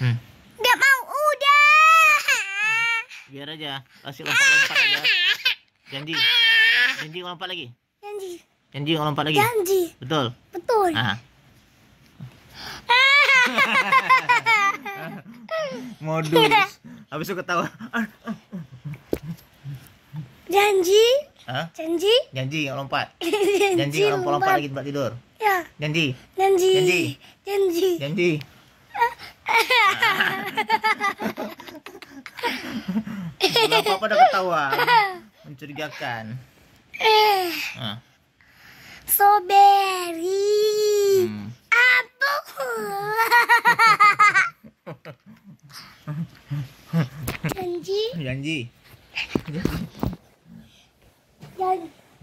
hmm. nggak mau udah biar aja kasih lompat lompat aja janji janji lompat lagi janji janji lompat lagi janji betul betul ah. modus habis itu ketawa janji Hah? janji janji yang lompat janji, janji lompat lompat lagi tempat tidur ya janji janji janji janji, janji. Kenapa pada ketawa? Mencurigakan. Ah. Strawberry. Hmm. Apel. Janji. Janji. Janji.